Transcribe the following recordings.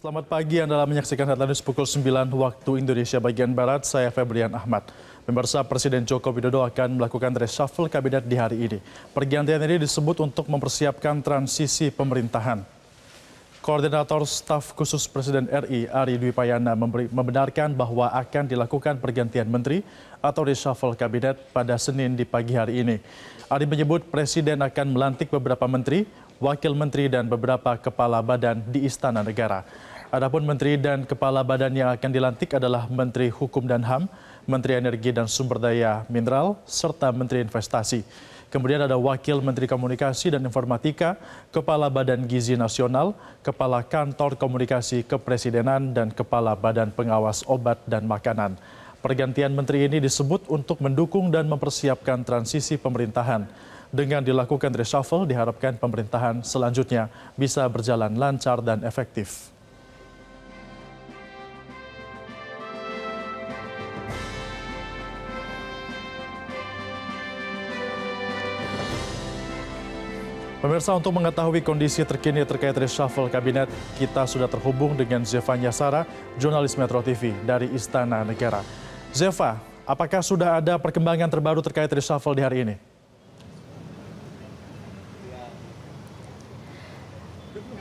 Selamat pagi, Anda menyaksikan News pukul 9 waktu Indonesia bagian Barat. Saya Febrian Ahmad. Pemirsa Presiden Joko Widodo akan melakukan reshuffle kabinet di hari ini. Pergantian ini disebut untuk mempersiapkan transisi pemerintahan. Koordinator Staf Khusus Presiden RI Ari Dwi Payana membenarkan bahwa akan dilakukan pergantian menteri atau reshuffle kabinet pada Senin di pagi hari ini. Ari menyebut Presiden akan melantik beberapa menteri, wakil menteri dan beberapa kepala badan di Istana Negara. Adapun menteri dan kepala badan yang akan dilantik adalah Menteri Hukum dan HAM, Menteri Energi dan Sumber Daya Mineral, serta Menteri Investasi. Kemudian ada Wakil Menteri Komunikasi dan Informatika, Kepala Badan Gizi Nasional, Kepala Kantor Komunikasi Kepresidenan, dan Kepala Badan Pengawas Obat dan Makanan. Pergantian menteri ini disebut untuk mendukung dan mempersiapkan transisi pemerintahan. Dengan dilakukan reshuffle, diharapkan pemerintahan selanjutnya bisa berjalan lancar dan efektif. Pemirsa untuk mengetahui kondisi terkini terkait reshuffle kabinet, kita sudah terhubung dengan Zevanya Sara, jurnalis Metro TV dari Istana Negara. Zeva, apakah sudah ada perkembangan terbaru terkait reshuffle di hari ini?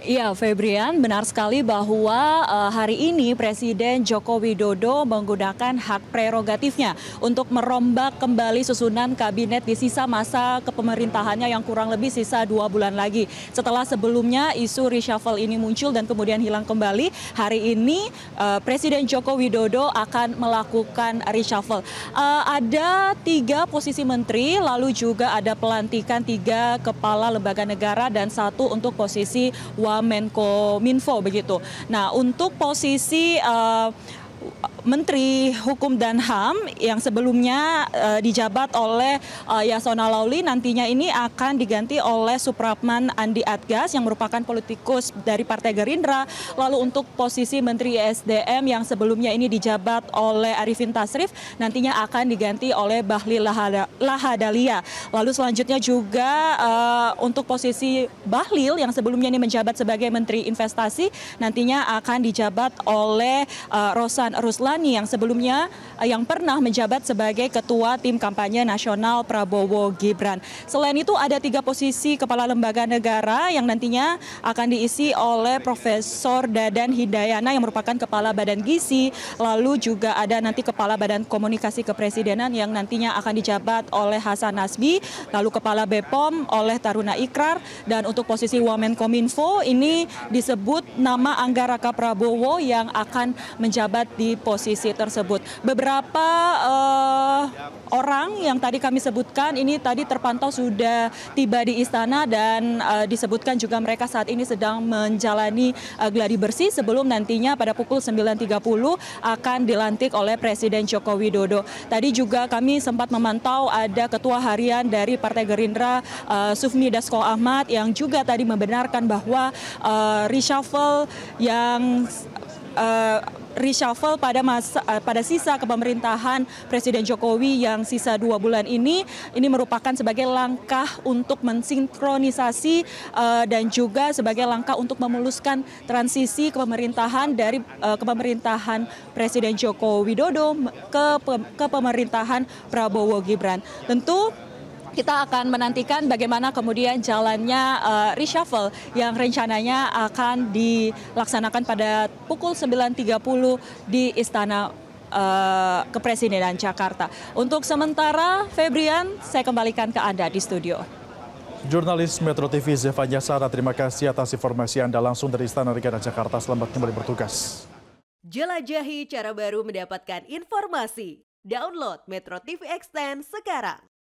Iya, Febrian, benar sekali bahwa uh, hari ini Presiden Joko Widodo menggunakan hak prerogatifnya untuk merombak kembali susunan kabinet di sisa masa kepemerintahannya yang kurang lebih sisa dua bulan lagi. Setelah sebelumnya isu reshuffle ini muncul dan kemudian hilang kembali, hari ini uh, Presiden Joko Widodo akan melakukan reshuffle. Uh, ada tiga posisi menteri, lalu juga ada pelantikan tiga kepala lembaga negara dan satu untuk posisi wakil Menko Minfo begitu. Nah, untuk posisi uh, Menteri Hukum dan HAM yang sebelumnya uh, dijabat oleh uh, Yasona Lauli nantinya ini akan diganti oleh Suprapman Andi Atgas yang merupakan politikus dari Partai Gerindra. Lalu untuk posisi Menteri e SDM yang sebelumnya ini dijabat oleh Arifin Tasrif nantinya akan diganti oleh Bahlil Lahadalia. Lalu selanjutnya juga uh, untuk posisi Bahlil yang sebelumnya ini menjabat sebagai Menteri Investasi nantinya akan dijabat oleh uh, Rosan Ruslan Mardani yang sebelumnya eh, yang pernah menjabat sebagai Ketua Tim Kampanye Nasional Prabowo Gibran. Selain itu ada tiga posisi Kepala Lembaga Negara yang nantinya akan diisi oleh Profesor Dadan Hidayana yang merupakan Kepala Badan Gizi, lalu juga ada nanti Kepala Badan Komunikasi Kepresidenan yang nantinya akan dijabat oleh Hasan Nasbi, lalu Kepala BPOM oleh Taruna Ikrar, dan untuk posisi Wamen Kominfo ini disebut nama Angga Raka Prabowo yang akan menjabat di posisi posisi tersebut. Beberapa uh, orang yang tadi kami sebutkan ini tadi terpantau sudah tiba di istana dan uh, disebutkan juga mereka saat ini sedang menjalani uh, gladi bersih sebelum nantinya pada pukul 9.30 akan dilantik oleh Presiden Joko Widodo. Tadi juga kami sempat memantau ada ketua harian dari Partai Gerindra uh, Sufmi Dasko Ahmad yang juga tadi membenarkan bahwa uh, reshuffle yang uh, reshuffle pada masa eh, pada sisa kepemerintahan Presiden Jokowi yang sisa dua bulan ini ini merupakan sebagai langkah untuk mensinkronisasi uh, dan juga sebagai langkah untuk memuluskan transisi kepemerintahan dari uh, kepemerintahan Presiden Joko Widodo ke ke pemerintahan Prabowo Gibran. Tentu kita akan menantikan bagaimana kemudian jalannya uh, reshuffle yang rencananya akan dilaksanakan pada pukul 9.30 di Istana uh, Kepresidenan Jakarta. Untuk sementara, Febrian, saya kembalikan ke Anda di studio. Jurnalis Metro TV Zevanya Sara, terima kasih atas informasi Anda langsung dari Istana Negara Jakarta. Selamat kembali bertugas. Jelajahi cara baru mendapatkan informasi. Download Metro TV Extend sekarang.